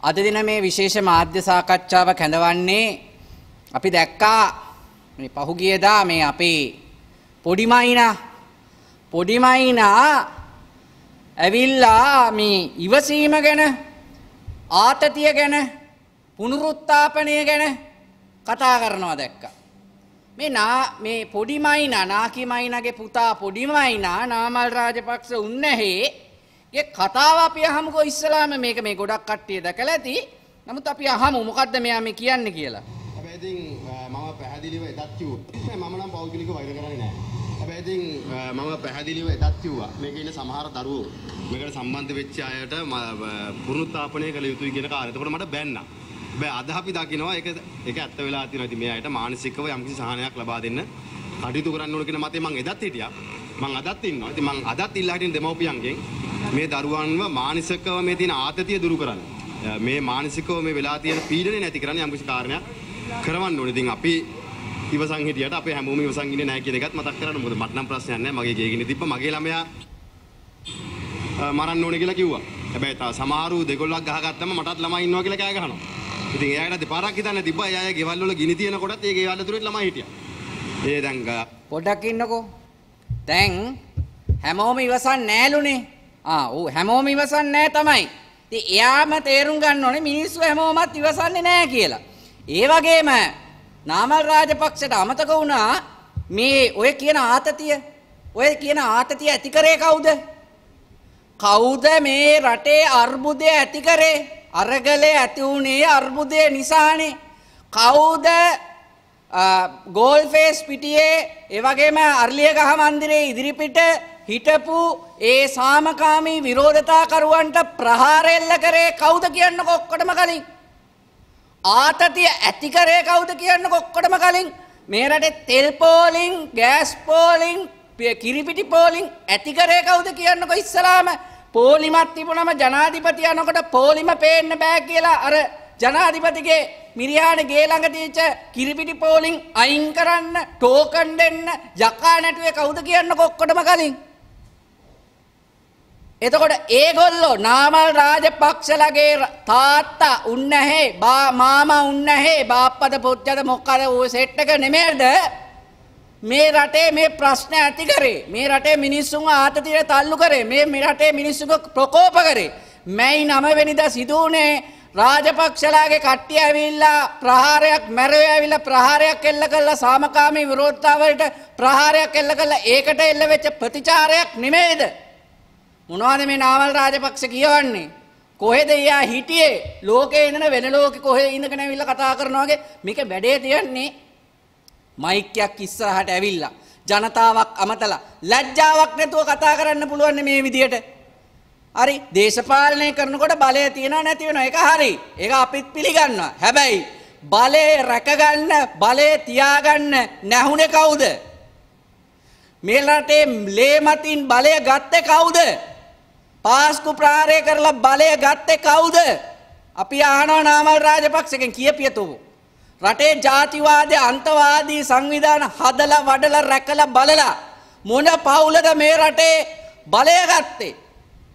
අද දින මේ විශේෂ මාධ්‍ය සාකච්ඡාව කැඳවන්නේ අපි දැක්කා මේ පහුගියදා මේ අපේ පොඩිමයිනා පොඩිමයිනා ඇවිල්ලා මේ ඉවසීම ගැන ආතතිය ගැන පුනරුත්ථාපනය ගැන කතා කරනවා දැක්කා. මේ නා මේ පොඩිමයිනා නාකිමයිනගේ පුතා පොඩිමයිනා නාමල් රාජපක්ෂ උන්නැහේ ගේ කතාව අපි අහමුකෝ ඉස්සලාම මේක මේ ගොඩක් කට්ටිය දැකලා ඇති. නමුත් අපි අහමු මොකද්ද මෙයා මේ කියන්නේ කියලා. හැබැයි ඉතින් මම පැහැදිලිව එදත් කිව්වා. මම නම් පෞද්ගලිකව වෛර කරන්නේ නැහැ. හැබැයි ඉතින් මම පැහැදිලිව එදත් කිව්වා. මේකේ ඉන්න සමහර දරුවෝ මේකට සම්බන්ධ වෙච්ච අයට පුනරුත්ථාපනය කළ යුතුයි කියන කාරණා. එතකොට මට බැන්නා. හැබැයි අද අපි දකිනවා ඒක ඒක ඇත්ත වෙලා තියෙනවා. ඉතින් මේ අයට මානසිකව යම්කිසි සහනයක් ලබා දෙන්න කටයුතු කරන්න ඕන කියන මතේ මම එදත් හිටියා. මම අදත් ඉන්නවා. ඉතින් මම අදත් ඉල්ලා හිටින් දෙමව්පියන්ගෙන් මේ දරුවන්ව මානසිකව මේ තියෙන ආතතිය දුරු කරන්න. මේ මානසිකව මේ වෙලා තියෙන පීඩනය නැති කරන්න යම්කිසි කාරණයක් කරවන්න ඕනේ. ඉතින් අපි ඉවසන් හිටියට අපේ හැමෝම ඉවසන් ඉන්නේ නැහැ කියන එකත් මතක් කරන්න. මොකද මට නම් ප්‍රශ්නයක් නැහැ. මගේ ගේගෙන තිබ්බා. මගේ ළමයා මරන්න ඕනේ කියලා කිව්වා. හැබැයි තා සමහරු දෙගොල්ලක් ගහගත්තම මටත් ළමයි ඉන්නවා කියලා කෑ ගහනවා. ඉතින් එයාට දෙපාරක් හිතන්න තිබ්බා. එයා ගෙවල් වල ගිනි තියන කොටත් ඒ ගෙවල් ඇතුලේ ළමයි හිටියා. ඒ දැන් පොඩක් ඉන්නකෝ. දැන් හැමෝම ඉවසන් නෑලුනේ. ආ ඔව් හැමෝම ඉවසන්නේ නැහැ තමයි. ඉතින් එයාම තේරුම් ගන්න ඕනේ මිනිස්සු හැමෝමත් ඉවසන්නේ නැහැ කියලා. ඒ වගේම නාමල් රාජපක්ෂට අමතක වුණා මේ ඔය කියන ආතතිය ඔය කියන ආතතිය ඇති කරේ කවුද? කවුද මේ රටේ අර්බුදය ඇති කරේ? අරගලේ ඇති වුණේ අර්බුදය නිසානේ. කවුද ගෝල් ෆේස් පිටියේ ඒ වගේම අර්ලියගහ මන්දිරයේ ඉදිරිපිට හිටපු ඒ සාමකාමී විරෝධතාකරුවන්ට ප්‍රහාරෙල්ල කරේ කවුද කියන්න කොක්කොටම කලින්. ආතතිය ඇතිකරේ කවුද කියන්න කොක්කොටම කලින් මේ රටේ තෙල් පෝලිං ගෑස් පෝලිං කිරිපිටි පෝලිං ඇතිකරේ කවුද කියන්නකො ඉස්සලාම පෝලිමත් තිබුණම ජනාධිපති යනකොට පෝලිම පේන්න බෑ කියලා අර ජනාධිපතිගේ මිරියාන ගේ ළඟ තීච කිරිපිටි පෝලිං අයින් කරන්න ටෝකන් දෙන්න යකා නැටුවේ කවුද කියන්න කොක්කොටම කලින් එතකොට ඒගොල්ලෝ නාමල් රාජපක්ෂලගේ තාත්තා උන්නැහේ බා මාමා උන්නැහේ බාප්පද පුච්චද මොකද ඌ සෙට් එක නෙමෙයිද මේ රටේ මේ ප්‍රශ්න ඇති කරේ මේ රටේ මිනිස්සුන් ආතතියට තල්ලු කරේ මේ මේ රටේ මිනිස්සුක ප්‍රකෝප කරේ මැයි 9 වෙනිදා සිදු වුණේ රාජපක්ෂලාගේ කට්ටිය ඇවිල්ලා ප්‍රහාරයක් මැරය ඇවිල්ලා ප්‍රහාරයක් එල්ල කළා සාමකාමී විරෝධතාවලට ප්‍රහාරයක් එල්ල කළා ඒකට එල්ල වෙච්ච ප්‍රතිචාරයක් නෙමෙයිද මොනවද මේ නාවල් රාජපක්ෂ කියවන්නේ කොහෙද එයා හිටියේ ලෝකේ ඉඳන වෙන ලෝකෙ කොහෙද ඉඳගෙන ඇවිල්ලා කතා කරනවාගේ මේක වැඩේ තියන්නේ මයික් එකක් ඉස්සරහට ඇවිල්ලා ජනතාවක් අමතලා ලැජ්ජාවක් නැතුව කතා කරන්න පුළුවන් මේ විදියට හරි දේශපාලනය කරනකොට බලය තියෙනවා නැති වෙනවා ඒක හරි ඒක අපිත් පිළිගන්නවා හැබැයි බලය රැකගන්න බලය තියාගන්න නැහුනේ කවුද මේ රටේ ලේ මතින් බලය ගත්තේ කවුද පාස්කු ප්‍රහාරය කරලා බලය ගත්තේ කවුද? අපි ආනෝ නාමල් රාජපක්ෂගෙන් කියපියතෝ. රටේ ජාතිවාදී අන්තවාදී සංවිධාන හදලා වඩලා රැකලා බලලා මොන පවුලද මේ රටේ බලය ගත්තේ?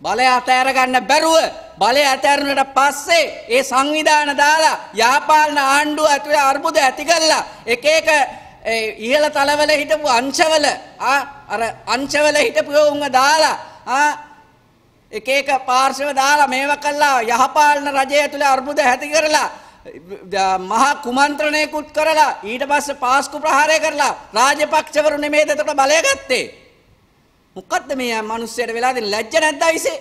බලය අතෑර ගන්න බැරුව බලය ඇතැරුණට පස්සේ ඒ සංවිධාන දාලා යාපාලන ආණ්ඩුව ඇතුළේ අර්බුද ඇති කරලා එක එක ඉහළ තලවල හිටපු අංශවල අර අංශවල හිටපු උන්ව දාලා එක එක පාර්ශව දාලා මේව කළා යහපාලන රජය තුළ අර්බුද ඇති කරලා මහා කුමන්ත්‍රණයකුත් කරලා ඊට පස්සේ පාස්කු ප්‍රහාරය කරලා රාජපක්ෂවරු නෙමෙයිද එතකොට බලය ගත්තේ මොකද්ද මේ මිනිස්සුන්ට වෙලා දෙන ලැජ්ජ නැද්ද අයිසේ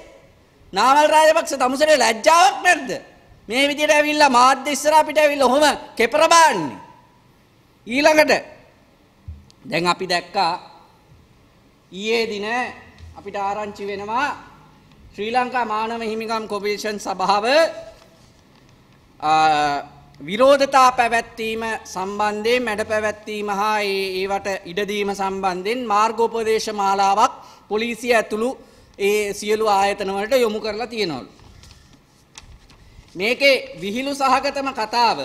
නාවල් රාජපක්ෂ තමුසරේ ලැජ්ජාවක් නැද්ද මේ විදිහට ඇවිල්ලා මාධ්‍ය ඉස්සරහා පිට ඇවිල්ලා ඔහොම කෙපර බාන්නේ ඊළඟට දැන් අපි දැක්කා ඊයේ දින අපිට ආරංචි වෙනවා ශ්‍රී ලංකා මානව හිමිකම් කොමිෂන් සභාව විරෝධතා පැවැත්වීම සම්බන්ධයෙන් මැඩ පැවැත්වීම හා ඒවට ඉඩදීම සම්බන්ධයෙන් මාර්ගෝපදේශ මාලාවක් පොලිසිය ඇතුළු ඒ සියලු ආයතනවලට යොමු කරලා තියෙනවලු. මේකේ විහිළු සහගතම කතාව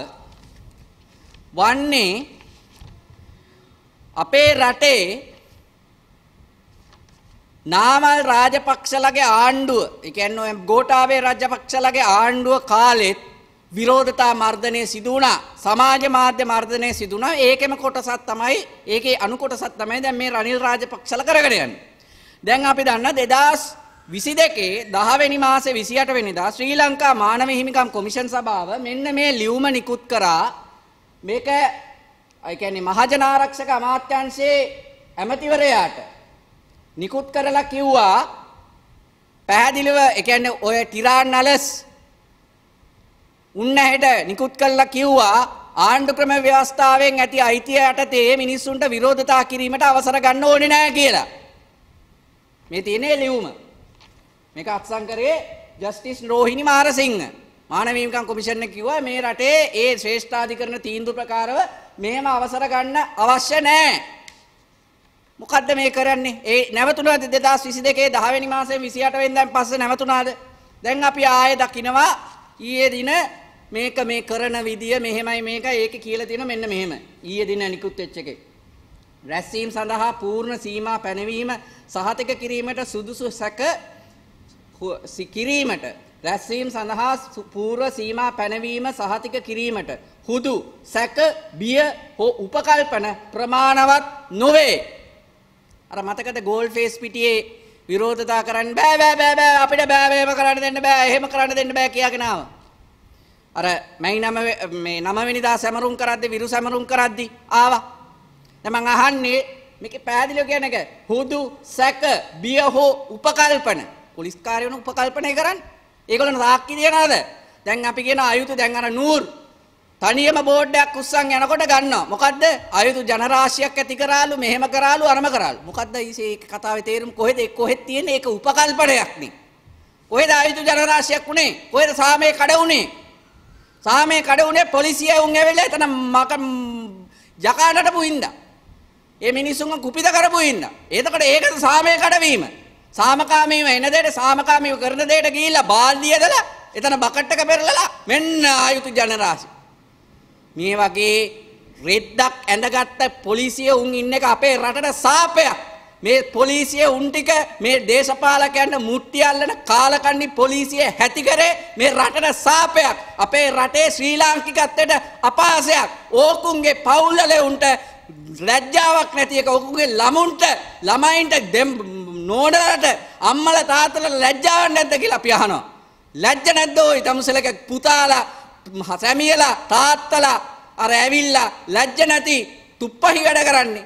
වන්නේ අපේ රටේ නාමල් රාජපක්ෂලගේ ආණ්ඩුව එකන්න ගෝටාවේ රජපක්ෂලගේ ආණ්ඩුව කාලෙත් විරෝධතා මර්ධනය සිදුවනා සමාජ මාධ්‍ය මර්ධනය සිදුනා ඒකෙම කොටසත් තමයි ඒක අනුකොටසත් තමයි දැන් මේ රනිල් රාජපක්ෂල කරගෙනයන්. දැන් අපි දන්න දෙදස් විසි දෙකේ දහවැනි මාස විසිට වෙනිදා ශ්‍රී ලංකා මානව හිමිකම් කොමිෂන් සභාව මෙන්න මේ ලියවම නිකුත් කරා මේක එකැනි මහජනාරක්ෂක අමාත්‍යංශයේ ඇමතිවරයාට නිකුත් කරලා කිව්වා පැහැදිලිව ඒ කියන්නේ ඔය ටිරාන්නලස් උන්නහෙට නිකුත් කරලා කිව්වා ආණ්ඩු ක්‍රම ව්‍යවස්ථාවෙන් ඇති අයිතිය යටතේ මිනිස්සුන්ට විරෝධතා කිරීමට අවසර ගන්න ඕනේ නැහැ කියලා. මේ තියෙනේ ලියුම. මේක අත්සන් කරේ ජස්ටිස් රෝහිණි මාරසිංහ. මානව හිමිකම් කොමිෂන් එක කිව්වා මේ රටේ ඒ ශ්‍රේෂ්ඨාධිකරණ තීන්දුව ප්‍රකාරව මෙහෙම අවසර ගන්න අවශ්‍ය නැහැ. මොකද්ද මේ කරන්නේ? ඒ නැවතුණාද 2022 10 වෙනි මාසයේ 28 වෙනිදාන් පස්සේ නැවතුණාද? දැන් අපි ආයේ දකිනවා ඊයේ දින මේක මේ කරන විදිය මෙහෙමයි මේක ඒකේ කියලා තියෙන මෙන්න මෙහෙම. ඊයේ දින නිකුත් වෙච්ච එකේ. රැස්වීම සඳහා පූර්ණ සීමා පැනවීම සහතික කිරීමට සුදුසු සැක කිරීමට රැස්වීම සඳහා පූර්ව සීමා පැනවීම සහතික කිරීමට හුදු සැක බිය හෝ උපකල්පන ප්‍රමාණවත් නොවේ අර මතකද ගෝල් ෆේස් පිටියේ විරෝධතා කරන්න බෑ බෑ බෑ බෑ අපිට බෑ මේව කරන්න දෙන්න බෑ එහෙම කරන්න දෙන්න බෑ කියාගෙන ආවා. අර මයි නම මේ නවවෙනිදා සැමරුම් කරද්දි විරු සැමරුම් කරද්දි ආවා. දැන් මං අහන්නේ මේකේ පෑදිලිය කියන එක හුදු සැක බිය හෝ උපකල්පන පොලිස් කාර්යවන උපකල්පනය කරන්නේ. ඒගොල්ලෝ සාක්ෂි දෙනවද? දැන් අපි කියන ආයුතු දැන් අර නූර් තනියම බෝඩ් එකක් උස්සන් යනකොට ගන්නවා. මොකද්ද? අයුතු ජනරාශියක් ඇති කරාලු, මෙහෙම කරාලු, අරම කරාලු. මොකද්ද මේ කතාවේ තේරුම කොහෙද? කොහෙද තියෙන්නේ? ඒක උපකල්පනයක් නේ. කොහෙද ආයුධ ජනරාශියක් උනේ? කොහෙද සාමයේ කඩ උනේ? සාමයේ කඩ උනේ පොලිසිය උන් ඇවිල්ලා එතන මක යකා නටපු හින්දා. ඒ මිනිස්සුන්ව කුපිත කරපු හින්දා. එතකොට ඒකද සාමයේ කඩවීම. සාමකාමීව එන දෙයට සාමකාමීව කරන දෙයට ගිහිල්ලා බාල්දිය දලා එතන බකට් එක පෙරලලා මෙන්න ආයුධ ජනරාශිය මේ වගේ රෙද්දක් ඇඳගත්ත පොලිසිය උන් ඉන්න එක අපේ රටට සාපයක්. මේ පොලිසිය උන් ටික මේ දේශපාලකයන්ට මුට්ටි අල්ලන කාලකන්ණි පොලිසිය හැති කරේ මේ රටට සාපයක්. අපේ රටේ ශ්‍රී ලාංකිකත්වයට අපහාසයක්. ඕකුන්ගේ පවුල්වල උන්ට ලැජ්ජාවක් නැති එක ඔකුගේ ළමුන්ට ළමයින්ට නෝඩලට අම්මලා තාත්තලා ලැජ්ජාවක් නැද්ද කියලා අපි අහනවා. ලැජ්ජ නැද්ද ඔය තමුසලක පුතාලා සැමියලා තාත්තලා අර ඇවිල්ලා ලැජ්ජ නැති තුප්පහි වැඩ කරන්නේ.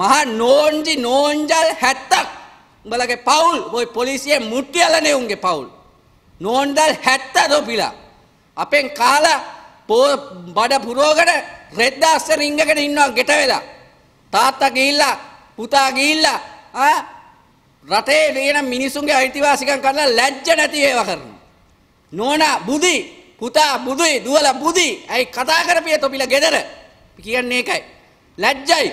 මහා නෝන්ජි නෝන්ජල් 70ක් උඹලගේ පවුල් ওই පොලිසියෙන් මුට්ටියලනේ උන්ගේ පවුල්. නෝන්ජල් 70 දොපිලා. අපෙන් කාලා බඩ පුරෝගට රෙද්දාස්ස රින්ගකට ඉන්නවා ගෙට වෙලා. තාත්තා ගිහිල්ලා පුතා ගිහිල්ලා රටේ ලියන මිනිසුන්ගේ අයිතිවාසිකම් කරලා ලැජ්ජ නැති ඒවා කරනවා. නෝනා බුදි පුතා බුදුයි දුවල බුදි ඇයි කතා කරපිය තොපිල ගෙදර කියන්නේ ඒකයි. ලැජ්ජයි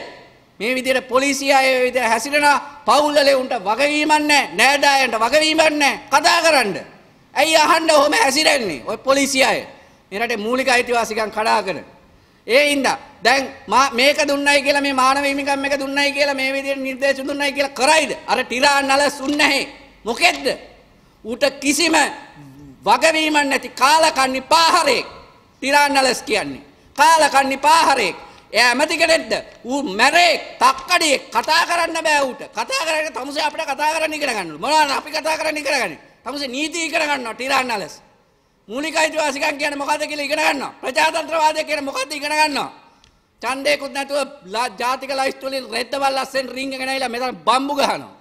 මේ විදිහට පොලිසිය අය විදිහට හැසිරෙනවා පවුල්වලේ උන්ට වගවීමක් නැහැ නෑදෑයන්ට වගවීමක් නැහැ කතා කරන්න. ඇයි අහන්න ඔහොම හැසිරෙන්නේ ඔය පොලිසිය අය. මේ රටේ මූලික අයිතිවාසිකම් කඩාගෙන. ඒ හින්දා දැන් මා මේක දුන්නයි කියලා මේ මානව හිමිකම් එක දුන්නයි කියලා මේ විදිහට නිර්දේශ දුන්නයි කියලා කරයිද? අර ටිරාන් නලස් උන්නේ නැහැ. මොකෙද්ද? ඌට කිසිම වගවීමක් නැති කාලකන්නි පාහරෙක් ටිරාන්නලස් කියන්නේ. කාලකන්නි පාහරෙක්. එයා ඇමති කෙනෙක්ද? ඌ මැරෙක්, තක්කඩියෙක් කතා කරන්න බෑ ඌට. කතා කරගෙන තමුසේ අපිට කතා කරන්න ඉගෙන ගන්නලු. මොනවාද අපි කතා කරන්න ඉගෙන ගන්නේ? තමුසේ නීති ඉගෙන ගන්නවා ටිරාන්නලස්. මූලික අයිතිවාසිකම් කියන්නේ මොකද්ද කියලා ඉගෙන ගන්නවා. ප්‍රජාතන්ත්‍රවාදය කියන්නේ මොකද්ද ඉගෙන ගන්නවා. ඡන්දයකුත් නැතුව ජාතික ලයිස්ට් වලින් රෙද්දවල් අස්සෙන් රින්ගගෙන ඇවිල්ලා මෙතන බම්බු ගහනවා.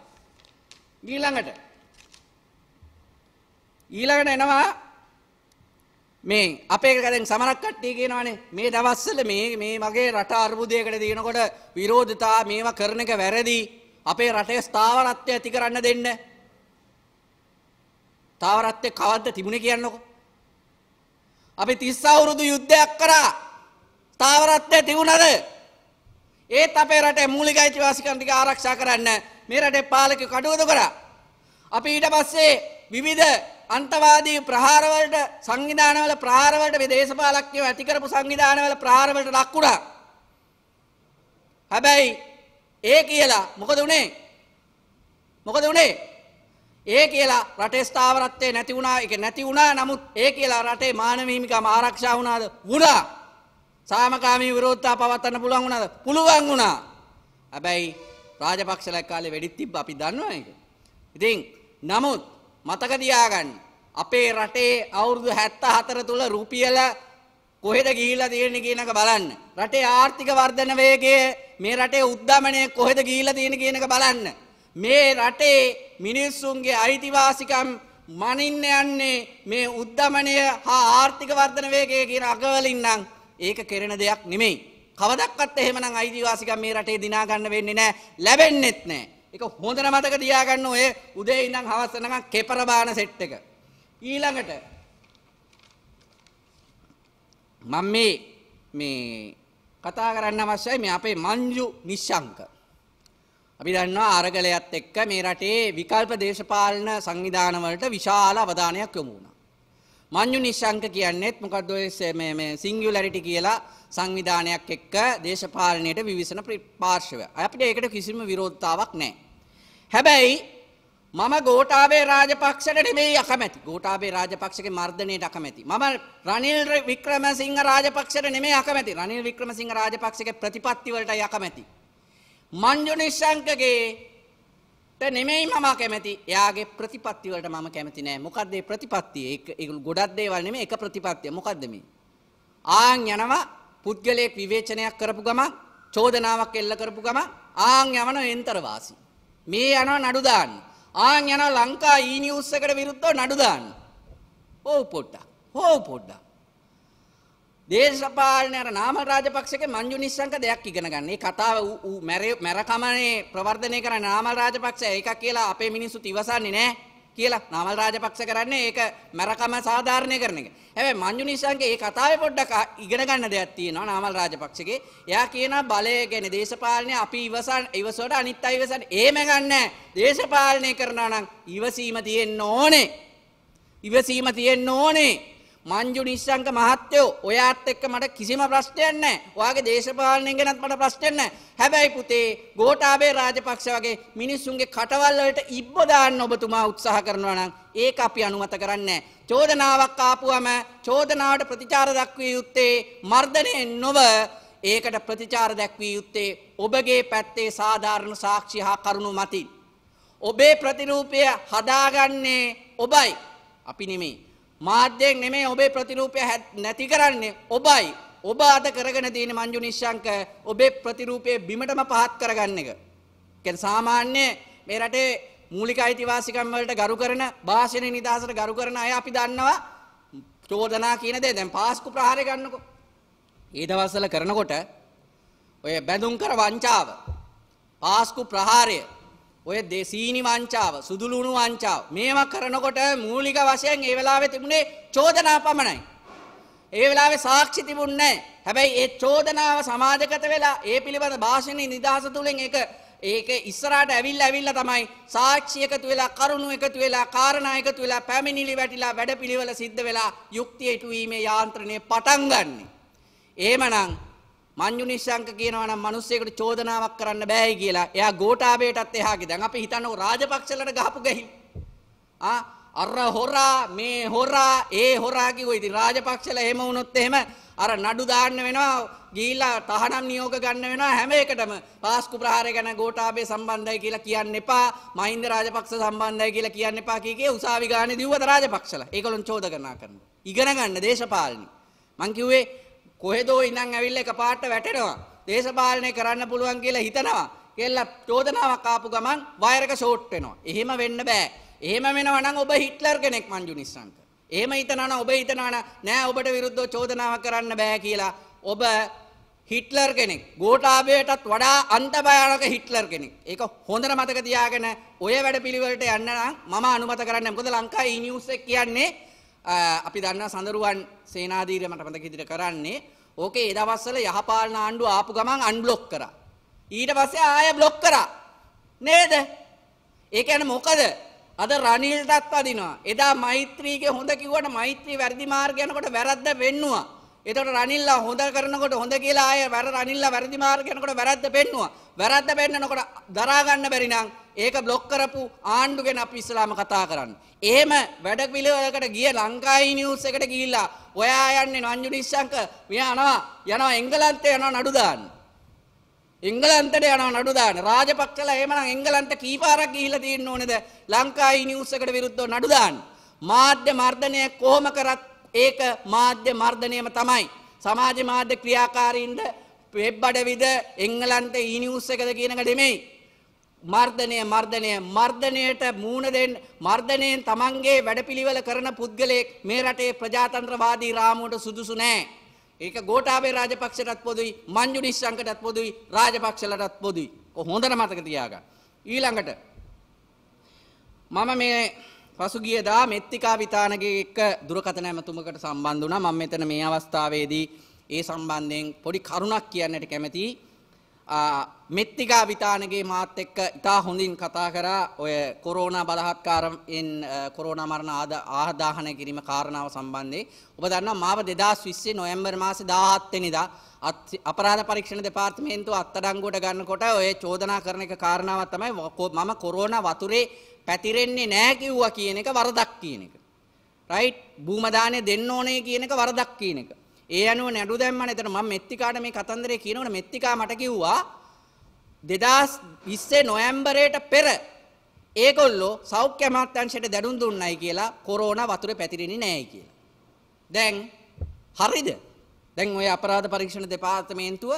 ඊළඟට ඊළඟට එනවා මේ අපේ දැන් සමහරක් කට්ටිය කියනවානේ මේ දවස්වල මේ මේ මගේ රට අර්බුදයකට දිනකොට විරෝධතා මේවා කරන එක වැරදි අපේ රටේ ස්ථාවරත්වය ඇති කරන්න දෙන්න. ස්ථාවරත්වය කවද්ද තිබුණේ කියන්නකො. අපි 30 අවුරුදු යුද්ධයක් කරා. ස්ථාවරත්වය තිබුණද? ඒත් අපේ රටේ මූලික අයිතිවාසිකම් ටික ආරක්ෂා කරන්න මේ රටේ පාලකයෝ කඩවුද කරා. අපි ඊට පස්සේ විවිධ අන්තවාදී ප්‍රහාරවලට සංවිධානවල ප්‍රහාරවලට මේ දේශපාලඥයෝ ඇති කරපු සංවිධානවල ප්‍රහාරවලට ලක් වුණා. හැබැයි ඒ කියලා මොකද උනේ? මොකද උනේ? ඒ කියලා රටේ ස්ථාවරත්වය නැති වුණා. ඒක නැති වුණා. නමුත් ඒ කියලා රටේ මානව හිමිකම් ආරක්ෂා වුණාද? වුණා. සාමකාමී විරෝධතා පවත්වන්න පුළුවන් වුණාද? පුළුවන් වුණා. හැබැයි රාජපක්ෂලා කාලේ වෙඩිත් තිබ්බ අපි දන්නවා ඒක. ඉතින් නමුත් මතක තියාගන්න. අපේ රටේ අවුරුදු 74 තුල රුපියල කොහෙද ගිහිලා තියෙන්නේ කියන එක බලන්න. රටේ ආර්ථික වර්ධන වේගය මේ රටේ උද්දමනය කොහෙද ගිහිලා තියෙන්නේ කියන එක බලන්න. මේ රටේ මිනිස්සුන්ගේ අයිතිවාසිකම් මනින්න යන්නේ මේ උද්දමනය හා ආර්ථික වර්ධන වේගය කියන අගවලින් නම් ඒක කෙරෙන දෙයක් නෙමෙයි. කවදක්වත් එහෙමනම් අයිතිවාසිකම් මේ රටේ දිනා ගන්න වෙන්නේ නැහැ. ලැබෙන්නෙත් නැහැ. එක හොඳට මතක තියාගන්න ඔය උදේ ඉඳන් හවස වෙනකන් කෙපර බාන සෙට් එක. ඊළඟට මම මේ මේ කතා කරන්න අවශ්‍යයි මේ අපේ මංජු නිශ්ශංක. අපි දන්නවා අරගලයත් එක්ක මේ රටේ විකල්ප දේශපාලන සංවිධාන වලට විශාල අවධානයක් යොමු වුණා. මංජු නිශ්ශංක කියන්නේත් මොකද්ද ඔය මේ මේ සිංගියුලරිටි කියලා සංවිධානයක් එක්ක දේශපාලනයට විවිසන පාර්ශවය. අපිට ඒකට කිසිම විරෝධතාවක් නැහැ. හැබැයි මම ගෝටාබේ රාජපක්ෂට නෙමෙයි අකමැති. ගෝටාබේ රාජපක්ෂගේ මර්ධනයට අකමැති. මම රනිල් වික්‍රමසිංහ රාජපක්ෂට නෙමෙයි අකමැති. රනිල් වික්‍රමසිංහ රාජපක්ෂගේ ප්‍රතිපත්ති වලටයි අකමැති. මංජු නිශ්ශංකගේ ට නෙමෙයි මම කැමති. එයාගේ ප්‍රතිපත්ති වලට මම කැමති නෑ. මොකද්ද මේ ප්‍රතිපත්තිය? ඒක ඒගොල්ලෝ ගොඩක් දේවල් නෙමෙයි එක ප්‍රතිපත්තිය. මොකද්ද මේ? ආන් යනවා පුද්ගලයෙක් විවේචනයක් කරපු ගම, චෝදනාවක් එල්ල කරපු ගම ආන් යවන එන්තරවාසී. මේ යනවා නඩු දාන්න. ආන් යනවා ලංකා ඊ නිවුස් එකට විරුද්ධව නඩු දාන්න. ඕ පොට්ටා. හෝ පොඩ්ඩා. දේශපාලන අර නාම රාජපක්ෂගේ මංජු නිස්සංක දෙයක් ඉගෙන ගන්න. මේ කතාව මැරකමනේ ප්‍රවර්ධනය කරන නාම රාජපක්ෂ ඒක කියලා අපේ මිනිස්සු ඉවසන්නේ නැහැ. කියලා නාමල් රාජපක්ෂ කරන්නේ ඒක මැරකම සාධාරණය කරන එක. හැබැයි මන්ජුනිසාන්ගේ මේ කතාවේ පොඩ්ඩක් ඉගෙන ගන්න දෙයක් තියෙනවා නාමල් රාජපක්ෂගේ. එයා කියනවා බලය ගැන දේශපාලනය අපි ඉවසන් ඉවසොට අනිත් අය ඉවසන් එහෙම ගන්නෑ. දේශපාලනය කරනවා නම් ඉවසීම තියෙන්න ඕනේ. ඉවසීම තියෙන්න ඕනේ. මංජු නිස්සංක මහත්තයෝ ඔයාත් එක්ක මට කිසිම ප්‍රශ්නයක් නැහැ. ඔයාගේ දේශපාලනය ගැනත් මට ප්‍රශ්නයක් නැහැ. හැබැයි පුතේ ගෝඨාභය රාජපක්ෂ වගේ මිනිස්සුන්ගේ කටවල් වලට ඉබ්බ දාන්න ඔබතුමා උත්සාහ කරනවා නම් ඒක අපි අනුමත කරන්නේ චෝදනාවක් ආපුවම චෝදනාවට ප්‍රතිචාර දක්විය යුත්තේ මර්ධනයෙන් නොව ඒකට ප්‍රතිචාර දැක්විය යුත්තේ ඔබගේ පැත්තේ සාධාරණ සාක්ෂි හා කරුණු මතින්. ඔබේ ප්‍රතිරූපය හදාගන්නේ ඔබයි අපි නෙමෙයි. මාධ්‍යයෙන් නෙමේ ඔබේ ප්‍රතිරූපය නැති කරන්නේ ඔබයි. ඔබ අද කරගෙන තියෙන මංජු නිශ්ශංක ඔබේ ප්‍රතිරූපයේ බිමටම පහත් කරගන්න එක. කියන්නේ සාමාන්‍ය මේ රටේ මූලික අයිතිවාසිකම් වලට ගරු කරන භාෂණ නිදහසට ගරු කරන අය අපි දන්නවා චෝදනා කියන දේ දැන් පාස්කු ප්‍රහාරය ගන්නකො. ඒ දවස්වල කරනකොට ඔය බැඳුම් කර වංචාව පාස්කු ප්‍රහාරය ඔය දෙසීනි වංචාව, සුදුලුණු වංචාව මේවා කරනකොට මූලික වශයෙන් ඒ වෙලාවේ තිබුණේ චෝදනා පමණයි. ඒ වෙලාවේ සාක්ෂි තිබුණේ හැබැයි ඒ චෝදනාව සමාජගත වෙලා ඒ පිළිබඳ භාෂණයේ නිදහස තුලින් ඒක ඒක ඉස්සරහට ඇවිල්ලා ඇවිල්ලා තමයි සාක්ෂි එකතු වෙලා කරුණු එකතු වෙලා කාරණා එකතු වෙලා පැමිණිලි වැටිලා වැඩපිළිවෙල සිද්ධ වෙලා යුක්තිය ඉටුවීමේ යාන්ත්‍රණය පටන් ගන්නෙ. එහෙමනම් මංජුනිශ්ශංක කියනවා නම් මිනිස්සෙකුට චෝදනාවක් කරන්න බෑයි කියලා. එයා ගෝඨාභයටත් එහාගේ. දැන් අපි හිතන්නකො රාජපක්ෂලට ගහපු ගැහි. ආ අර හොරා මේ හොරා ඒ හොරා කිව්වා. ඉතින් රාජපක්ෂල එහෙම වුණොත් එහෙම අර නඩු දාන්න වෙනවා ගිහිලා තහනම් නියෝග ගන්න වෙනවා හැම එකටම පාස්කු ප්‍රහාරය ගැන ගෝඨාභය සම්බන්ධයි කියලා කියන්න එපා මහින්ද රාජපක්ෂ සම්බන්ධයි කියලා කියන්න එපා කී කී උසාවි ගානේ දිව්වද රාජපක්ෂලා ඒගොල්ලොන් චෝදනා කරනවා ඉගෙන ගන්න දේශපාලනේ මං කිව්වේ කොහෙදෝ ඉඳන් ඇවිල්ලා එකපාරට වැටෙනවා. දේශපාලනය කරන්න පුළුවන් කියලා හිතනවා. කියලා චෝදනාවක් ආපු ගමන් වයරක ෂෝට් වෙනවා. එහෙම වෙන්න බෑ. එහෙම වෙනවා නම් ඔබ හිට්ලර් කෙනෙක් මංජු නිස්සංක. එහෙම හිතනවා නම් ඔබ හිතනවා නෑ ඔබට විරුද්ධව චෝදනාවක් කරන්න බෑ කියලා. ඔබ හිට්ලර් කෙනෙක් ගෝටාබේටත් වඩා අන්තභයානක හිට්ලර් කෙනෙක්. ඒක හොඳට මතක තියාගෙන ඔය වැඩ පිළිවෙලට යන්න නම් මම අනුමත කරන්නේ. මොකද ලංකාවේ ඊ නිවුස් එක කියන්නේ අපි දන්න සඳරුවන් සේනාදීරය මට මතක ඉදිරිය කරන්නේ ඕකේ ඒ දවස්වල යහපාලන ආණ්ඩුව ආපු ගමන් අන්බ්ලොක් කරා. ඊට පස්සේ ආය බ්ලොක් කරා. නේද? ඒ කියන්නේ මොකද? අද රනිල්ටත් වදිනවා. එදා මෛත්‍රීගේ හොඳ කිව්වට මෛත්‍රී වැරදි මාර්ගය යනකොට වැරද්ද වෙන්නවා. එතකොට රනිල්ලා හොඳ කරනකොට හොඳ කියලා ආය වැර රනිල්ලා වැරදි මාර්ගය යනකොට වැරද්ද පෙන්නවා. වැරද්ද පෙන්නනකොට දරා ගන්න බැරි නම් ඒක බ්ලොක් කරපු ආණ්ඩු ගැන අපි ඉස්සලාම කතා කරන්න. එහෙම වැඩ පිළිවෙලකට ගිය ලංකායි නිවුස් එකට ගිහිල්ලා ඔයා යන්නේ නංජු නිශ්ශංක මෙයා යනවා යනවා එංගලන්තේ යනවා නඩු දාන්න. එංගලන්තට යනවා නඩු දාන්න. රාජපක්ෂලා එහෙමනම් එංගලන්ත කීපාරක් ගිහිල්ලා තියෙන්න ඕනේද? ලංකායි නිවුස් එකට විරුද්ධව නඩු දාන්න. මාධ්‍ය මර්ධනය කොහොම කරත් ඒක මාධ්‍ය මර්ධනයම තමයි. සමාජ මාධ්‍ය ක්‍රියාකාරීන්ට වෙබ් අඩවිද එංගලන්ත ඊනිවුස් එකද කියනක නෙමෙයි. මර්ධනය මර්ධනය මර්ධනයට මූණ දෙන්න මර්ධනයෙන් තමන්ගේ වැඩපිළිවෙල කරන පුද්ගලයෙක් මේ රටේ ප්‍රජාතන්ත්‍රවාදී රාමුවට සුදුසු නෑ. ඒක ගෝඨාභය රාජපක්ෂටත් පොදුයි මංජු නිස්සංකටත් පොදුයි රාජපක්ෂලටත් පොදුයි. හොඳට මතක තියාගන්න. ඊළඟට මම මේ පසුගියදා මෙත්තිකා විතානගේ එක්ක දුරකථන ඇමතුමකට සම්බන්ධ වුණා. මම මෙතන මේ අවස්ථාවේදී ඒ සම්බන්ධයෙන් පොඩි කරුණක් කියන්නට කැමතියි. මෙත්තිකා විතානගේ මාත් එක්ක ඉතා හොඳින් කතා කරා ඔය කොරෝණ බලහත්කාරෙන් කොරෝණ මරණ ආදාහන කිරීම කාරණාව සම්බන්ධයෙන් ඔබ දන්නවා මාව 2020 නොවැම්බර් මාසේ 17 වෙනිදා අපරාධ පරීක්ෂණ දෙපාර්තමේන්තුව අත්අඩංගුවට ගන්නකොට ඔය චෝදනා කරන එක කාරණාව තමයි මම කොරෝණ වතුරේ පැතිරෙන්නේ නැහැ කිව්වා කියන එක වරදක් කියන එක. රයිට්? භූමදානය දෙන්න ඕනේ කියන එක වරදක් කියන එක. ඒ අනුව නඩු දැම්මන එතන මම මෙත්තිකාට මේ කතන්දරේ කියනවනේ මෙත්තිකා මට කිව්වා 2020 නොවැම්බරේට පෙර ඒගොල්ලෝ සෞඛ්‍ය අමාත්‍යංශයට දැනුම් දුන්නයි කියලා කොරෝනා වතුරේ පැතිරෙන්නේ නැහැ කියලා. දැන් හරිද? දැන් ওই අපරාධ පරීක්ෂණ දෙපාර්තමේන්තුව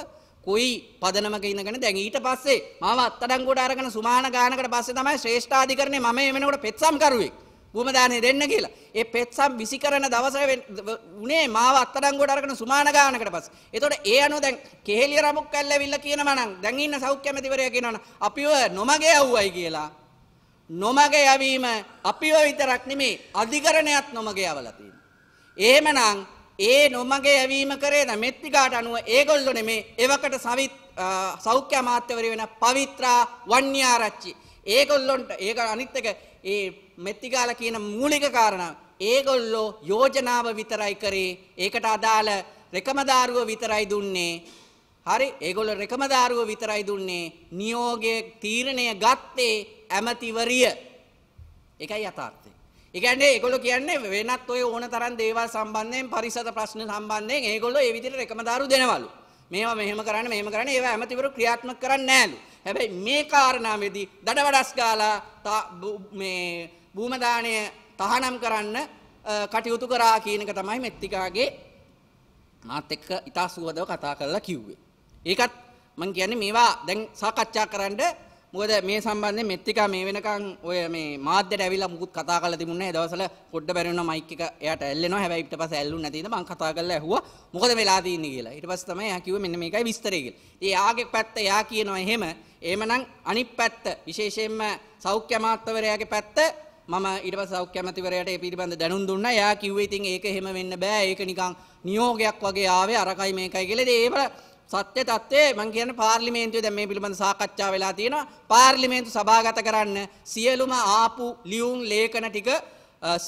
කොයි පදනමක ඉඳගෙන දැන් ඊට පස්සේ මාව අත්අඩංගුවට අරගෙන සුමාන ගානකට පස්සේ තමයි ශ්‍රේෂ්ඨාධිකරණේ මම මේ වෙනකොට පෙත්සම් කරුවෙක්. බුමදානය දෙන්න කියලා. ඒ පෙත්සම් විසි කරන දවස වනේ මාව අත්තරංගොඩ අරගෙන සුමාන ගානකට පස්. එතකොට ඒ අනුව දැන් කෙහෙලිය රමුක් කල්ලවිල්ල කියනවා නම් දැන් ඉන්න සෞඛ්‍ය ඇමතිවරයා කියනවා අපිව නොමගේ යවුවයි කියලා. නොමගේ යවීම අපිව විතරක් නෙමේ අධිකරණයත් නොමගේ යවලා තියෙනවා. එහෙමනම් ඒ නොමගේ යවීම කරේ නම් මෙත්තිකාට අනුව ඒගොල්ලෝ නෙමේ එවකට සවිත් සෞඛ්‍ය අමාත්‍යවරය වෙන පවිත්‍රා වන්‍යාරච්චි. ඒගොල්ලොන්ට ඒක අනිත් එක ඒ මෙත්තිගාල කියන මූලික කාරණා ඒගොල්ලෝ යෝජනාව විතරයි කරේ ඒකට අදාළ රෙකමදාරුව විතරයි දුන්නේ හරි ඒගොල්ල රෙකමදාරුව විතරයි දුන්නේ නියෝගය තීරණය ගත්තේ ඇමතිවරිය. එකයි යථාර්ථය. ඒ කියන්නේ ඒගොල්ලෝ කියන්නේ වෙනත් ඔය ඕන තරම් දේවල් සම්බන්ධයෙන් පරිසර ප්‍රශ්න සම්බන්ධයෙන් ඒගොල්ලෝ ඒ විදිහට රෙකමදාරු දෙනවලු. මේවා මෙහෙම කරන්න මෙහෙම කරන්න ඒවා ඇමතිවරු ක්‍රියාත්මක කරන්නේ නැහැලු. හැබැයි මේ කාරණාවේදී දඩ වඩස් ගාලා මේ භූමදානය තහනම් කරන්න කටයුතු කරා කියන එක තමයි මෙත්තිකාගේ මාත් එක්ක ඉතා සුවදව කතා කරලා කිව්වේ. ඒකත් මං කියන්නේ මේවා දැන් සාකච්ඡා කරන්න මොකද මේ සම්බන්ධයෙන් මෙත්තිකා මේ වෙනකන් ඔය මේ මාධ්‍යට ඇවිල්ලා මුකුත් කතා කරලා තිබුණේ නැහැ. දවසල පොඩ්ඩ බැරි වුණා මයික් එක එයාට ඇල්ලෙනවා. හැබැයි ඊට පස්සේ ඇල්ලුන්නේ නැති ඉඳන් මං කතා කරලා ඇහුවා මොකද වෙලා තියෙන්නේ කියලා. ඊට පස්සේ තමයි එයා කිව්වේ මෙන්න මේකයි විස්තරය කියලා. ඉතින් එයාගේ පැත්ත එයා කියනවා එහෙම. එහෙමනම් අනිත් පැත්ත විශේෂයෙන්ම සෞඛ්‍ය අමාත්‍යවරයාගේ පැත්ත මම ඊට පස්සේ සෞඛ්‍ය අමාත්‍යවරයාට ඒ පිළිබඳ දැනුම් දුන්නා. එයා කිව්වේ ඉතින් ඒක එහෙම වෙන්න බෑ. ඒක නිකන් නියෝගයක් වගේ ආවේ අරකයි මේකයි කියලා. ඉතින් ඒවල සත්‍ය තත්ත්වයේ මම කියන පාර්ලිමේන්තුවේ දැන් මේ පිළිබඳ සාකච්ඡා වෙලා තියෙනවා පාර්ලිමේන්තු සභාගත කරන්න සියලුම ආපු ලියුම් ලේඛන ටික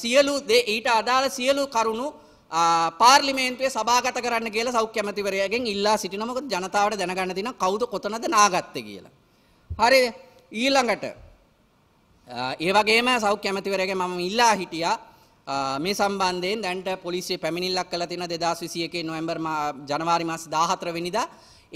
සියලු දේ ඊට අදාළ සියලු කරුණු පාර්ලිමේන්තුවේ සභාගත කරන්න කියලා සෞඛ්‍ය ඇමතිවරයාගෙන් ඉල්ලා සිටිනවා මොකද ජනතාවට දැනගන්න තියෙන කවුද කොතනද නාගත්තේ කියලා. හරි ඊළඟට ඒ වගේම සෞඛ්‍ය ඇමතිවරයාගෙන් මම ඉල්ලා හිටියා මේ සම්බන්ධයෙන් දැන්ට පොලිසිය පැමිණිල්ලක් කළ තියෙන 2021 නොවැම්බර් ජනවාරි මාස 14 වෙනිදා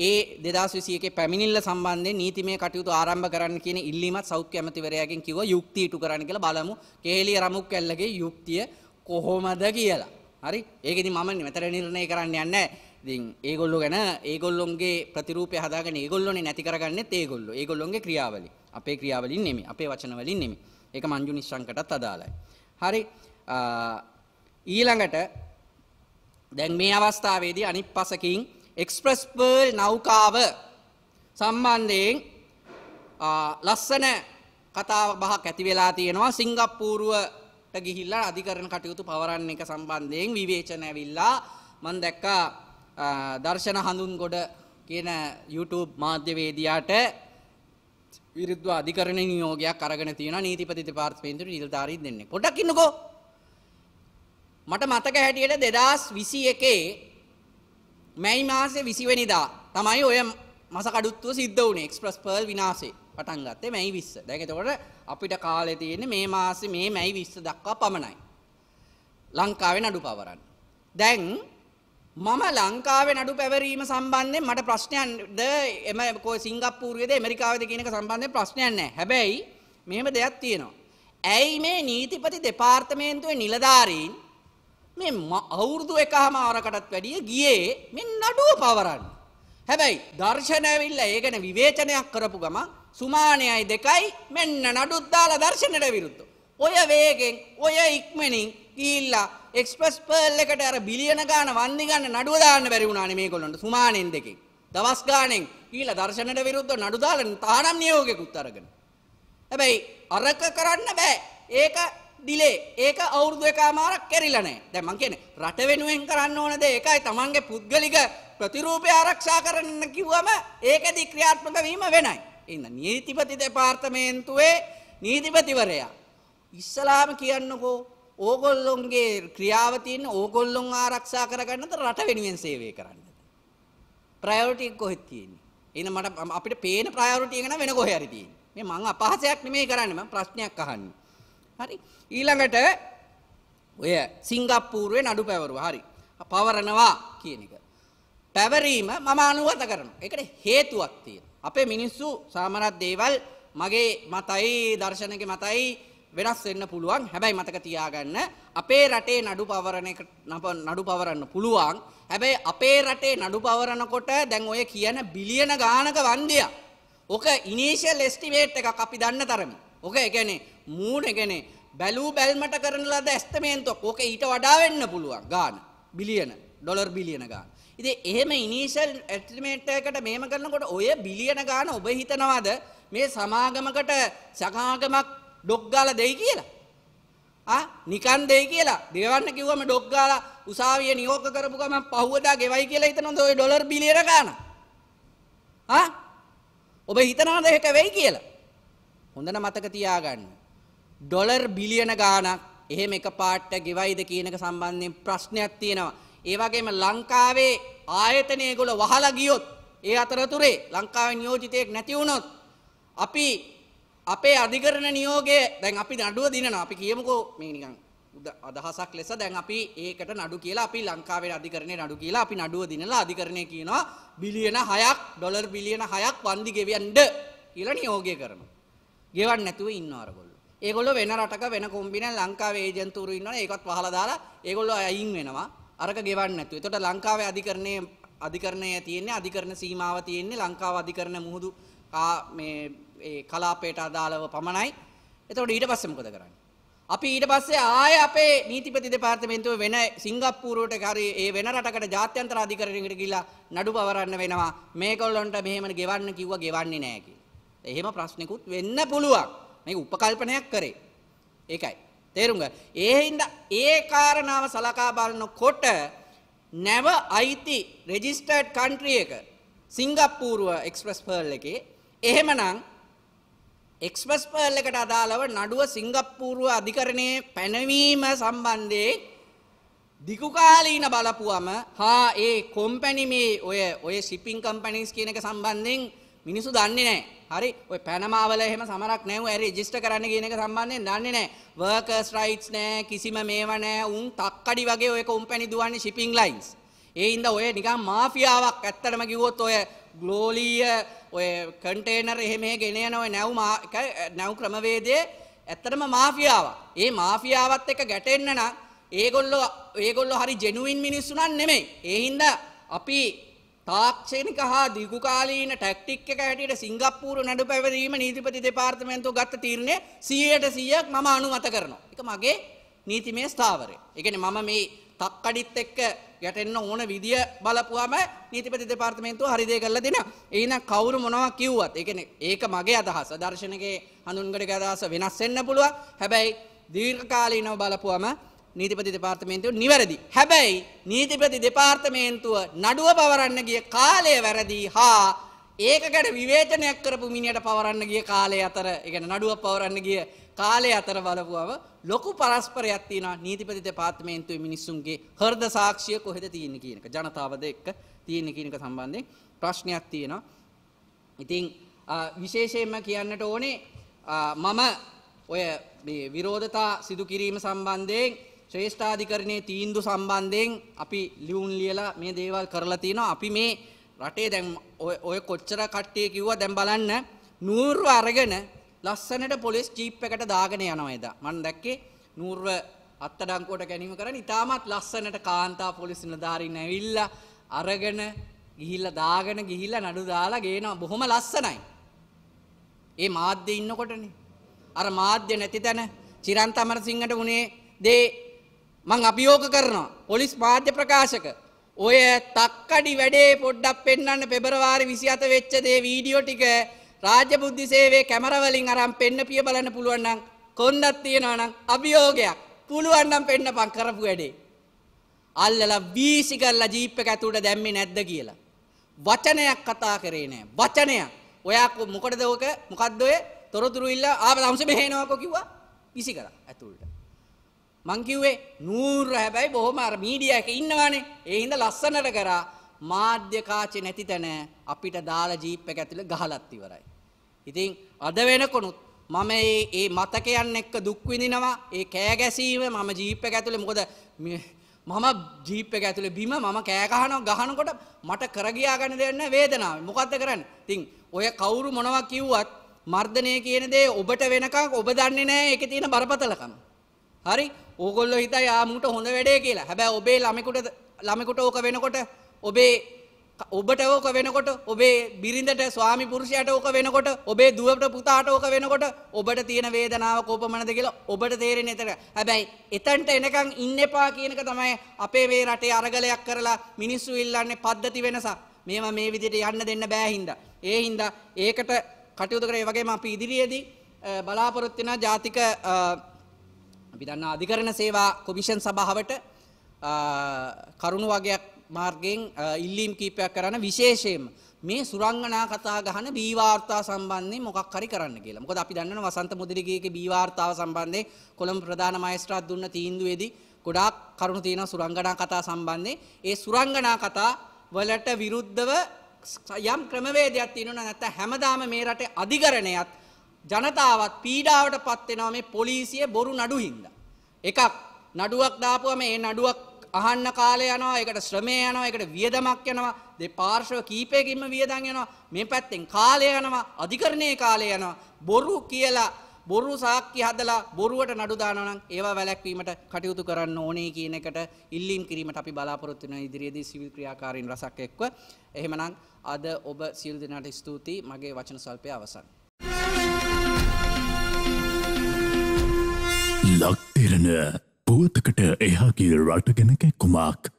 ඒ 2021 පැමිණිල්ල සම්බන්ධයෙන් නීතිමය කටයුතු ආරම්භ කරන්න කියන ඉල්ලීමත් සෞඛ්‍ය ඇමතිවරයාගෙන් කිව්වා යුක්තිය ඉටු කරන්න කියලා බලමු කේලිය රමුක් කැල්ලගේ යුක්තිය කොහොමද කියලා. හරි ඒකෙදි මම මෙතර නිර්ණය කරන්න යන්නේ ඉතින් ඒගොල්ලෝ ගැන ඒගොල්ලොන්ගේ ප්‍රතිරූපය හදාගෙන ඒගොල්ලෝනේ නැති කරගන්නෙත් ඒගොල්ලෝ. ඒගොල්ලොන්ගේ ක්‍රියාවලින්. අපේ ක්‍රියාවලින් නෙමෙයි. අපේ වචන වලින් නෙමෙයි. ඒක මංජු නිශ්ශංකටත් අදාළයි. හරි ඊළඟට දැන් මේ අවස්ථාවේදී අනිත් පසකින් එක්ස්ප්‍රස් පර්ල් නෞකාව සම්බන්ධයෙන් ලස්සන කතාව බහක් ඇති වෙලා තියෙනවා සිංගප්පූරුවට ගිහිල්ලා අධිකරණ කටයුතු පවරන්න එක සම්බන්ධයෙන් විවේචන ඇවිල්ලා මම දැක්කා දර්ශන හඳුන්ගොඩ කියන YouTube මාධ්‍යවේදියාට විරුද්ධව අධිකරණ නියෝගයක් අරගෙන තියෙනවා නීතිපති දෙපාර්තමේන්තුවේ නිලධාරීන් දෙන්නේ. පොඩක් ඉන්නකෝ මට මතක හැටියට 2021 මැයි මාසේ 20 වෙනිදා තමයි ඔය මස කඩුත්තුව සිද්ධ වුණේ එක්ස්ප්‍රස් පර්ල් විනාශේ පටන් ගත්තේ මැයි 20. දැන් එතකොට අපිට කාලේ තියෙන්නේ මේ මාසේ මේ මැයි 20 දක්වා පමණයි. ලංකාවේ නඩු පවරන්න. දැන් මම ලංකාවේ නඩු පැවරීම සම්බන්ධයෙන් මට ප්‍රශ්නයක්ද එම සිංගප්පූරුවේද ඇමරිකාවේද කියන එක සම්බන්ධයෙන් ප්‍රශ්නයක් නැහැ. හැබැයි මෙහෙම දෙයක් තියෙනවා. ඇයි මේ නීතිපති දෙපාර්තමේන්තුවේ නිලධාරීන් මේ අවුරුදු එකහමාරකටත් වැඩිය ගියේ මේ නඩුව පවරන්න. හැබැයි දර්ශන ඇවිල්ලා ඒ ගැන විවේචනයක් කරපු ගමන් සුමානයයි දෙකයි මෙන්න නඩුත් දාලා දර්ශනට විරුද්ධ. ඔය වේගෙන් ඔය ඉක්මනින් ගිහිල්ලා එක්ස්ප්‍රස් පර්ල් එකට අර බිලියන ගාන වන්දි ගන්න නඩුව දාන්න බැරි වුණානේ මේගොල්ලන්ට සුමානෙන් දෙකෙන්. දවස් ගාණෙන් ගිහිල්ලා දර්ශනට විරුද්ධව නඩු දාලා තානම් නියෝගයකුත් අරගෙන. හැබැයි අරක කරන්න බෑ. ඒක දිලේ ඒක අවුරුදු එකමාරක් කැරිලා නැහැ. දැන් මං කියන්නේ රට වෙනුවෙන් කරන්න ඕන දේ ඒකයි තමන්ගේ පුද්ගලික ප්‍රතිරූපය ආරක්ෂා කරන්න කිව්වම ඒකෙදි ක්‍රියාත්මක වීම වෙනයි. ඉන්න නීතිපති දෙපාර්තමේන්තුවේ නීතිපතිවරයා ඉස්සලාම කියන්නකෝ ඕගොල්ලොන්ගේ ක්‍රියාව තියෙන ඕගොල්ලොන් ආරක්ෂා කරගන්නද රට වෙනුවෙන් සේවය කරන්නද? ප්‍රයොරිටි කොහෙද තියෙන්නේ? එහෙනම් මට අපිට පේන ප්‍රයොරිටි එක නම් වෙන කොහේ හරි තියෙන්නේ. මේ මං අපහසයක් නෙමෙයි කරන්නේ මම ප්‍රශ්නයක් අහන්නේ. හරි ඊළඟට ඔය සිංගප්පූරුවේ නඩු පැවරුව හරි පවරනවා කියන එක. පැවරීම මම අනුවත කරන. එකට හේතුවක් තියෙන. අපේ මිනිස්සු සාමරත් දේවල් මගේ මතයි දර්ශනක මතයි වෙනස් වෙන්න පුළුවන් හැබැයි මතක තියාගන්න අපේ රටේ නඩු පවරණ නඩු පවරන්න පුළුවන් හැබැයි අපේ රටේ නඩු පවරණකොට දැන් ඔය කියන බිලියන ගානක වන්දිය. ඕක ඉනිශල් එස්ටිමේට් එකක් අපි දන්න තරම. ඕක එකනේ මූණගැනේ බැලූ බැල්මට කරන ලද ඇස්තමේන්තුවක් ඕක ඊට වඩා වෙන්න පුළුවන් ගාන බිලියන ඩොලර් බිලියන ගාන. ඉතින් එහෙම ඉනිෂියල් එස්ටිමේට් එකකට මෙහෙම කරනකොට ඔය බිලියන ගාන ඔබ හිතනවාද මේ සමාගමකට සමාගමක් ඩොග් ගාලා දෙයි කියලා? ආ නිකන් දෙයි කියලා. ගෙවන්න කිව්වම ඩොග් ගාලා උසාවිය නියෝග කරපු ගමන් පහුවදා ගෙවයි කියලා හිතනොත් ඔය ඩොලර් බිලියන ගාන. ආ ඔබ හිතනවාද ඒක වෙයි කියලා? හොඳට මතක තියාගන්න. ඩොලර් බිලියන ගානක් එහෙම එක පාට්ට ගෙවයිද කියනක සම්බන්ධයෙන් ප්‍රශ්නයක් තියෙනවා. ඒ වගේම ලංකාවේ ආයතනයගොල වහලා ගියොත් ඒ අතරතුරේ ලංකාවේ නියෝජිතයෙක් නැති වුණොත් අපි අපේ අධිකරණ නියෝගය දැන් අපි නඩුව දිනනවා. අපි කියමුකෝ මේ නිකන් අදහසක් ලෙස දැන් අපි ඒකට නඩු කියලා අපි ලංකාවේ අධිකරණය නඩු කියලා අපි නඩුව දිනලා අධිකරණය කියනවා බිලියන 6ක් ඩොලර් බිලියන 6ක් වන්දි ගෙවියන්න කියලා නියෝගය කරනවා. ගෙවන්න නැතුව ඉන්නව අරගොල්ලෝ. ඒගොල්ලෝ වෙන රටක වෙන කුම්බින ලංකාවේ ඒජන්තුරු ඉන්නවා ඒකත් වහලා දාලා ඒගොල්ලෝ අයින් වෙනවා අරක ගෙවන්න නැතුව. එතකොට ලංකාවේ අධිකරණයේ අධිකරණය තියෙන්නේ අධිකරණ සීමාව තියෙන්නේ ලංකාව අධිකරණ මුහුදු මේ කලාපයට අදාළව පමණයි. එතකොට ඊට පස්සේ මොකද කරන්නේ? අපි ඊට පස්සේ ආය අපේ නීතිපති දෙපාර්තමේන්තුව වෙන සිංගප්පූරුවට හරි ඒ වෙන රටකට ජාත්‍යන්තර අධිකරණයකට ගිහිලා නඩු පවරන්න වෙනවා. මේගොල්ලන්ට මෙහෙම ගෙවන්න කිව්වා ගෙවන්නේ නැහැ කියලා. එහෙම ප්‍රශ්නකුත් වෙන්න පුළුවන්. මේ උපකල්පනයක් කරේ. ඒකයි. තේරුම් ගන්න. ඒ හින්දා ඒ කාරණාව සලකා බලනකොට නැව අයිති රෙජිස්ටර්ඩ් කන්ට්‍රි එක සිංගප්පූරුව එක්ස්ප්‍රස් පර්ල් එකේ එහෙමනම් එක්ස්ප්‍රස් පර්ල් එකට අදාළව නඩුව සිංගප්පූරුව අධිකරණයේ පැනවීම සම්බන්ධයෙන් දිගුකාලීන බලපුවම හා ඒ කොම්පැනි මේ ඔය ඔය ෂිපින් කම්පැනිස් කියන එක සම්බන්ධයෙන් මිනිසු දන්නේ නැහැ. හරි ඔය පැනමාවල එහෙම සමරක් නැව ඇරි රෙජිස්ටර් කරන්න කියන එක සම්බන්ධයෙන් දන්නේ නැහැ. workers rights නැහැ, කිසිම මේවා නැහැ. උන් තක්කඩි වගේ ඔය කම්පැනි දුවන්නේ shipping lines. ඒ හින්දා ඔය නිකන් මාෆියාවක් ඇත්තටම කිව්වොත් ඔය ග්ලෝලීය ඔය කන්ටේනර් එහෙම ගෙනයන ඔය නැව් නැව් ක්‍රමවේදයේ ඇත්තටම මාෆියාවක්. ඒ මාෆියාවත් එක්ක ගැටෙන්න නම් ඒගොල්ලෝ ඒගොල්ලෝ හරි ජෙනුයින් මිනිස්සු නම් නෙමෙයි. ඒ හින්දා අපි තාක්ෂණික හා දිගුකාලීන ටැක්ටික් එක හැටියට සිංගප්පූරු නඩු පැවරීම නීතිපති දෙපාර්තමේන්තුව ගත්ත තීරණය 100ට 100ක් මම අනුමත කරනවා. ඒක මගේ නීතිමය ස්ථාවරය. ඒ කියන්නේ මම මේ තක්කඩිත් එක්ක ගැටෙන්න ඕන විදිය බලපුවාම නීතිපති දෙපාර්තමේන්තුව හරි දේ කරලා දෙනවා. එහෙනම් කවුරු මොනවා කිව්වත් ඒ කියන්නේ ඒක මගේ අදහස. දර්ශනගේ හඳුන්ගඩගේ අදහස වෙනස් වෙන්න පුළුවන්. හැබැයි දීර්ඝ කාලීනව බලපුවාම නීතිපති දෙපාර්තමේන්තුව නිවැරදි. හැබැයි නීතිපති දෙපාර්තමේන්තුව නඩුව පවරන්න ගිය කාලය වැරදි හා ඒකකට විවේචනයක් කරපු මිනියට පවරන්න ගිය කාලය අතර ඉගෙන නඩුව පවරන්න ගිය කාලය අතර බලපුවව ලොකු පරස්පරයක් තියෙනවා නීතිපති දෙපාර්තමේන්තුවේ මිනිස්සුන්ගේ හෘද සාක්ෂිය කොහෙද තියෙන්නේ කියන එක ජනතාවද එක්ක තියෙන්නේ කියන එක සම්බන්ධයෙන් ප්‍රශ්නයක් තියෙනවා. ඉතින් විශේෂයෙන්ම කියන්නට ඕනේ මම ඔය මේ විරෝධතා සිදු කිරීම සම්බන්ධයෙන් ශ්‍රේෂ්ඨාධිකරණයේ තීන්දුව සම්බන්ධයෙන් අපි ලියුම් ලියලා මේ දේවල් කරලා තිනවා. අපි මේ රටේ දැන් ඔය කොච්චර කට්ටිය කිව්වා දැන් බලන්න නూరుව අරගෙන ලස්සනට පොලිස් ජීප් එකට දාගෙන යනවා එදා. මම දැක්කේ නూరుව අත්තඩංකුවට ගැනීම කරන ඉතාමත් ලස්සනට කාන්තා පොලිස් නිලධාරීන් ඇවිල්ලා අරගෙන ගිහිල්ලා දාගෙන ගිහිල්ලා නඩු දාලා ගේනවා. බොහොම ලස්සනයි. ඒ මාධ්‍ය ඉන්නකොටනේ. අර මාධ්‍ය නැති තැන චිරන්ත අමරසිංහට උනේ දේ මං අභියෝග කරනවා පොලිස් මාධ්‍ය ප්‍රකාශක ඔය තක්කඩි වැඩේ පොඩ්ඩක් පෙන්වන්න පෙබරවාරි 27 වෙච්ච දේ වීඩියෝ ටික රාජ්‍ය බුද්ධි සේවයේ කැමරා වලින් අරන් පෙන්නපිය බලන්න පුළුවන් නම් කොණ්ඩක් තියනවා නම් අභියෝගයක් පුළුවන් නම් පෙන්නපන් කරපු වැඩේ අල්ලලා වීසි කරලා ජීප් එක ඇතුළට දැම්මේ නැද්ද කියලා වචනයක් කතා කරේ නෑ වචනයක් ඔයා මොකටද ඕක මොකද්ද ඔය තොරතුරු ඉල්ල ආව දවසේ මෙහෙනවකෝ කිව්වා වීසි කරා ඇතුළට මං කිව්වේ නූර් හැබැයි බොහොම අර මීඩියා එකේ ඉන්නවනේ. ඒ හින්දා ලස්සනට කරා මාධ්‍ය කාචේ නැති තැන අපිට දාලා ජීප් එක ඇතුලේ ගහලත් ඉවරයි. ඉතින් අද වෙනකොනුත් මම මේ මේ මතකයන් එක්ක දුක් විඳිනවා. ඒ කෑ ගැසීම මම ජීප් එක ඇතුලේ මොකද මම ජීප් එක ඇතුලේ බිම මම කෑ ගහනවා ගහනකොට මට කරගියා ගන්න දෙයක් නැහැ වේදනාවෙන්. මොකද්ද කරන්නේ? ඉතින් ඔය කවුරු මොනවා කිව්වත් මර්ධනය කියන දේ ඔබට වෙනකන් ඔබ දන්නේ නැහැ ඒකේ තියෙන බරපතලකම. හරි ඕගොල්ලො හිතයි ආමුට හොඳ වැඩේ කියලා හැබැයි ඔබේ ළමෙකුට ළමෙකුට ඕක වෙනකොට ඔබේ ඔබට ඕක වෙනකොට ඔබේ බිරිඳට ස්වාමි පුරුෂයට ඕක වෙනකොට ඔබේ දුවට පුතාට ඕක වෙනකොට ඔබට තියෙන වේදනාව කෝපමනද කියලා ඔබට තේරෙන එතන. හැබැයි එතනට එනකන් ඉන්න එපා කියනක තමයි අපේ මේ රටේ අරගලයක් කරලා මිනිස්සු ඉල්ලන්නේ පද්ධති වෙනසක්. මේවා මේ විදිහට යන්න දෙන්න බෑ හින්දා. ඒ හින්දා ඒකට කටයුතු කරේ වගේම අපි ඉදිරියේදී බලාපොරොත්තු වෙන ජාතික අපි දන්න අධිකරණ සේවා කොමිෂන් සභාවට කරුණු වගයක් මාර්ගයෙන් ඉල්ලීම් කීපයක් කරන විශේෂයෙන් මේ සුරංගනා කතා ගහන බීවාර්තා සම්බන්ධයෙන් මොකක් හරි කරන්න කියලා. මොකද අපි දන්නවා වසන්ත මුදිරිගේගේ බීවාර්තාව සම්බන්ධයෙන් කොළඹ ප්‍රධාන මහේස්ත්‍රාත් දුන්න තීන්දුවේදී ගොඩාක් කරුණු තියෙනවා සුරංගනා කතා සම්බන්ධයෙන්. ඒ සුරංගනා කතා වලට විරුද්ධව යම් ක්‍රමවේදයක් තියෙනවා නැත්නම් හැමදාම මේ රටේ අධිකරණයත් ජනතාවත් පීඩාවට පත් වෙනවා මේ පොලිසිය බොරු නඩු හින්දා. එකක් නඩුවක් දාපුවම ඒ නඩුවක් අහන්න කාලය යනවා ඒකට ශ්‍රමය යනවා ඒකට වියදමක් යනවා දෙපාර්ශ්ව කීපයකින්ම වියදම් යනවා මේ පැත්තෙන් කාලය යනවා අධිකරණයේ කාලය යනවා බොරු කියලා බොරු සාක්කි හදලා බොරුවට නඩු දානවා නම් ඒවා වැළැක්වීමට කටයුතු කරන්න ඕනේ කියන එකට ඉල්ලීම් කිරීමට අපි බලාපොරොත්තු වෙන ඉදිරියේදී සිවිල් ක්‍රියාකාරීන් රසක් එක්ව එහෙමනම් අද ඔබ සියලු දෙනාට ස්තුතියි මගේ වචන සල්පය අවසන් ලක්තෙරණ පුවතකට එහාගේ රට ගැන කැක්කුමක්